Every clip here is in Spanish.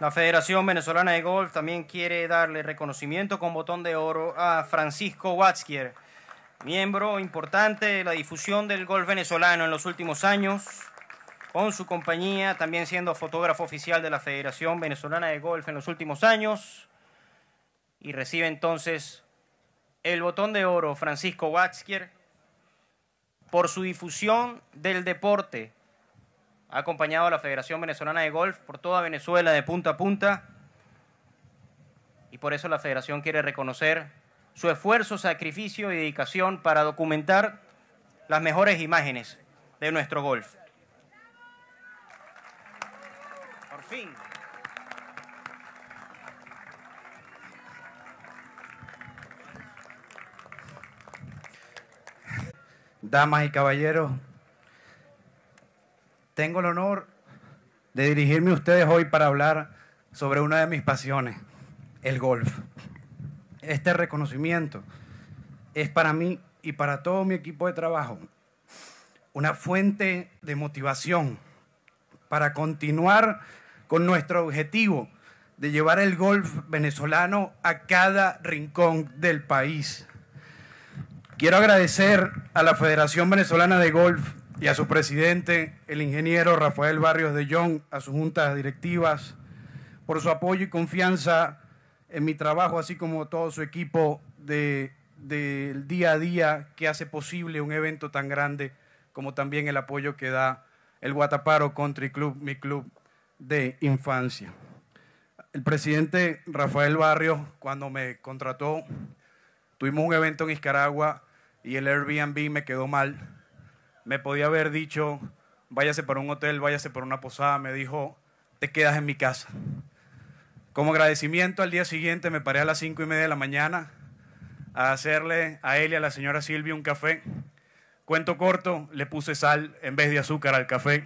La Federación Venezolana de Golf también quiere darle reconocimiento con botón de oro a Francisco Watzkier, miembro importante de la difusión del golf venezolano en los últimos años, con su compañía, también siendo fotógrafo oficial de la Federación Venezolana de Golf en los últimos años, y recibe entonces el botón de oro Francisco Watzkier por su difusión del deporte ha acompañado a la Federación Venezolana de Golf por toda Venezuela de punta a punta y por eso la Federación quiere reconocer su esfuerzo, sacrificio y dedicación para documentar las mejores imágenes de nuestro golf. Por fin. Damas y caballeros, tengo el honor de dirigirme a ustedes hoy para hablar sobre una de mis pasiones, el golf. Este reconocimiento es para mí y para todo mi equipo de trabajo una fuente de motivación para continuar con nuestro objetivo de llevar el golf venezolano a cada rincón del país. Quiero agradecer a la Federación Venezolana de Golf y a su presidente, el ingeniero Rafael Barrios de Jong, a sus juntas directivas, por su apoyo y confianza en mi trabajo, así como todo su equipo del día a día que hace posible un evento tan grande, como también el apoyo que da el Guataparo Country Club, mi club de infancia. El presidente Rafael Barrios, cuando me contrató, tuvimos un evento en Nicaragua y el Airbnb me quedó mal me podía haber dicho, váyase para un hotel, váyase para una posada, me dijo, te quedas en mi casa. Como agradecimiento, al día siguiente me paré a las cinco y media de la mañana a hacerle a él y a la señora Silvia un café. Cuento corto, le puse sal en vez de azúcar al café.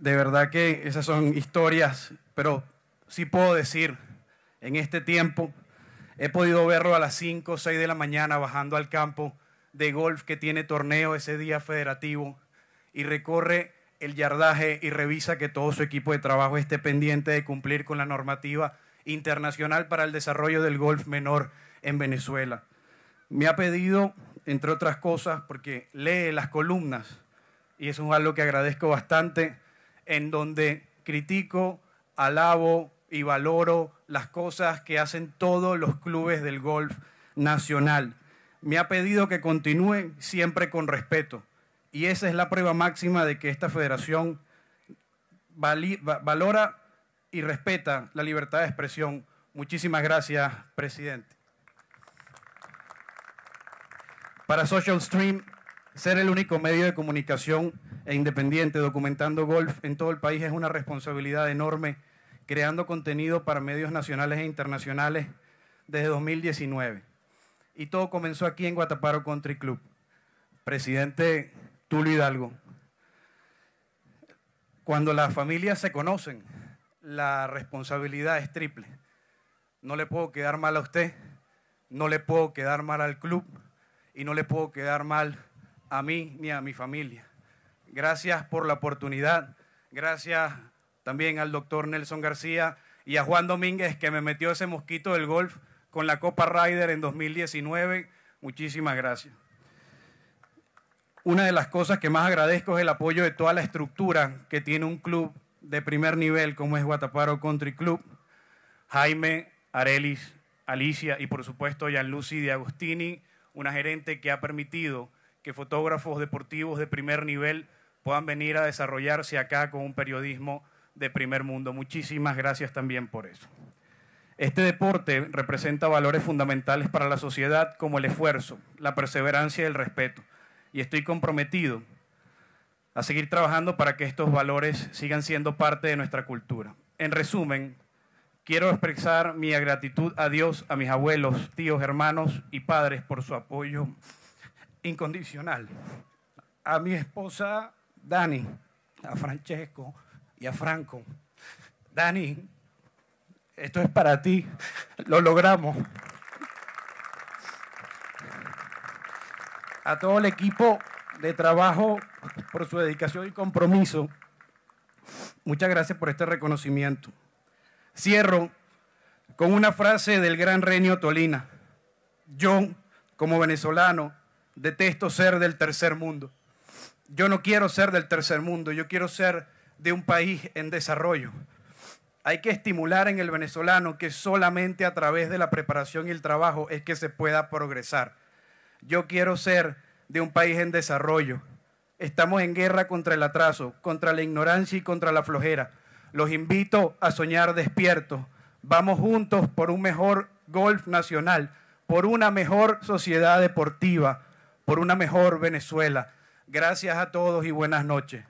De verdad que esas son historias, pero sí puedo decir, en este tiempo he podido verlo a las cinco o 6 de la mañana bajando al campo de golf que tiene torneo ese día federativo y recorre el yardaje y revisa que todo su equipo de trabajo esté pendiente de cumplir con la normativa internacional para el desarrollo del golf menor en Venezuela. Me ha pedido, entre otras cosas, porque lee las columnas, y es es algo que agradezco bastante, en donde critico, alabo y valoro las cosas que hacen todos los clubes del golf nacional me ha pedido que continúe siempre con respeto. Y esa es la prueba máxima de que esta federación valora y respeta la libertad de expresión. Muchísimas gracias, presidente. Para Social Stream, ser el único medio de comunicación e independiente documentando golf en todo el país es una responsabilidad enorme, creando contenido para medios nacionales e internacionales desde 2019 y todo comenzó aquí en Guataparo Country Club. Presidente Tulio Hidalgo. Cuando las familias se conocen, la responsabilidad es triple. No le puedo quedar mal a usted, no le puedo quedar mal al club y no le puedo quedar mal a mí ni a mi familia. Gracias por la oportunidad. Gracias también al doctor Nelson García y a Juan Domínguez que me metió ese mosquito del golf con la Copa Ryder en 2019. Muchísimas gracias. Una de las cosas que más agradezco es el apoyo de toda la estructura que tiene un club de primer nivel como es Guataparo Country Club. Jaime, Arelis, Alicia y por supuesto Gianluci de Agostini, una gerente que ha permitido que fotógrafos deportivos de primer nivel puedan venir a desarrollarse acá con un periodismo de primer mundo. Muchísimas gracias también por eso. Este deporte representa valores fundamentales para la sociedad como el esfuerzo, la perseverancia y el respeto. Y estoy comprometido a seguir trabajando para que estos valores sigan siendo parte de nuestra cultura. En resumen, quiero expresar mi gratitud a Dios, a mis abuelos, tíos, hermanos y padres por su apoyo incondicional. A mi esposa Dani, a Francesco y a Franco. Dani, esto es para ti. Lo logramos. A todo el equipo de trabajo por su dedicación y compromiso. Muchas gracias por este reconocimiento. Cierro con una frase del gran Renio Tolina. Yo, como venezolano, detesto ser del tercer mundo. Yo no quiero ser del tercer mundo, yo quiero ser de un país en desarrollo, hay que estimular en el venezolano que solamente a través de la preparación y el trabajo es que se pueda progresar. Yo quiero ser de un país en desarrollo. Estamos en guerra contra el atraso, contra la ignorancia y contra la flojera. Los invito a soñar despiertos. Vamos juntos por un mejor golf nacional, por una mejor sociedad deportiva, por una mejor Venezuela. Gracias a todos y buenas noches.